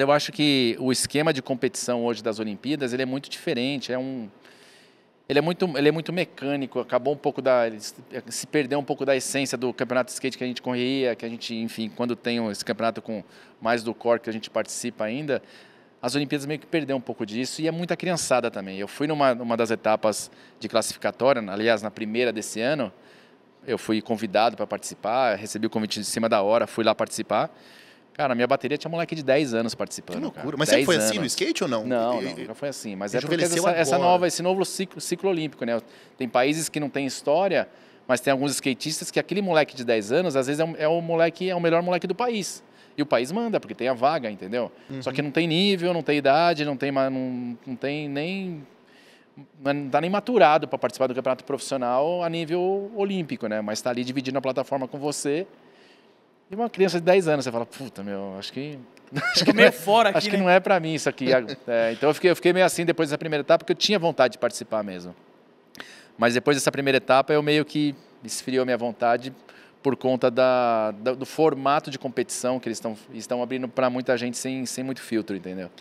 Mas eu acho que o esquema de competição hoje das Olimpíadas ele é muito diferente. É um, ele é muito, ele é muito mecânico. Acabou um pouco da, se perdeu um pouco da essência do campeonato de skate que a gente corria, que a gente, enfim, quando tem esse campeonato com mais do core que a gente participa ainda, as Olimpíadas meio que perdeu um pouco disso e é muita criançada também. Eu fui numa, numa das etapas de classificatória, aliás, na primeira desse ano, eu fui convidado para participar, recebi o convite de cima da hora, fui lá participar. Cara, minha bateria tinha moleque de 10 anos participando. Que loucura. Cara. Mas sempre foi anos. assim no skate ou não? Não, não, foi assim. Mas é porque essa, essa, nova, esse novo ciclo, ciclo olímpico, né? Tem países que não têm história, mas tem alguns skatistas que aquele moleque de 10 anos, às vezes, é, um, é o moleque, é o melhor moleque do país. E o país manda, porque tem a vaga, entendeu? Uhum. Só que uhum. não tem nível, não tem idade, não tem, não, não tem nem não está é, nem maturado para participar do campeonato profissional a nível olímpico, né? Mas está ali dividindo a plataforma com você e uma criança de 10 anos, você fala, puta, meu, acho que. Acho que, meio é, fora aqui, Acho né? que não é para mim isso aqui. É, então eu fiquei, eu fiquei meio assim depois dessa primeira etapa, porque eu tinha vontade de participar mesmo. Mas depois dessa primeira etapa, eu meio que esfriou minha vontade por conta da, do formato de competição que eles estão abrindo para muita gente sem, sem muito filtro, entendeu?